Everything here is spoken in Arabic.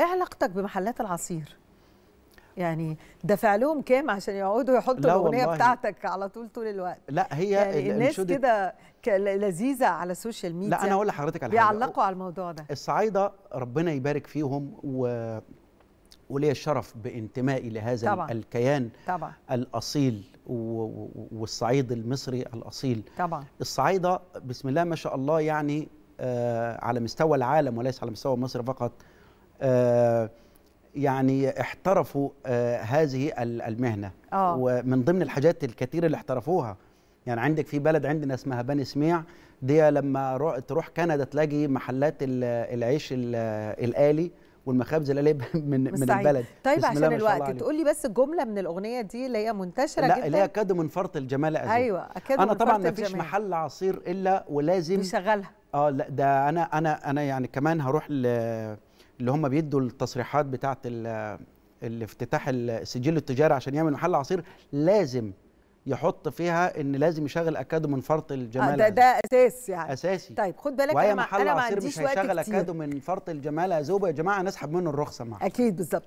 ايه علاقتك بمحلات العصير يعني دافع لهم كام عشان يقعدوا يحطوا الاغنيه بتاعتك على طول طول الوقت لا هي يعني الناس كده لذيذه على السوشيال ميديا لا انا اقول لحضرتك على بيعلقوا بيعلقوا على الموضوع ده الصعايده ربنا يبارك فيهم و وليا الشرف بانتمائي لهذا طبعا. الكيان طبعا. الاصيل والصعيد المصري الاصيل طبعا الصعايده بسم الله ما شاء الله يعني آه، على مستوى العالم وليس على مستوى مصر فقط آه، يعني احترفوا آه، هذه المهنه أوه. ومن ضمن الحاجات الكتير اللي احترفوها يعني عندك في بلد عندنا اسمها بني سميع دي لما تروح كندا تلاقي محلات العيش الآلي والمخابز الآلية من مستعيد. من البلد طيب عشان الوقت تقول لي بس جملة من الأغنية دي اللي هي منتشرة لا جدا لا اللي هي كاد من فرط الجمال أزل أيوة أكاد أنا طبعا ما فيش محل عصير إلا ولازم نشغلها اه لا ده أنا أنا أنا يعني كمان هروح ل اللي هم بيدوا التصريحات بتاعه الافتتاح السجل التجاري عشان يعمل محل عصير لازم يحط فيها ان لازم يشغل اكادو من فرط الجمال آه، ده ده اساس يعني اساسي طيب خد بالك انا محل انا عصير مش هيشغل اكادو من فرط الجماله ذوبه يا جماعه نسحب منه الرخصه معاه اكيد بالظبط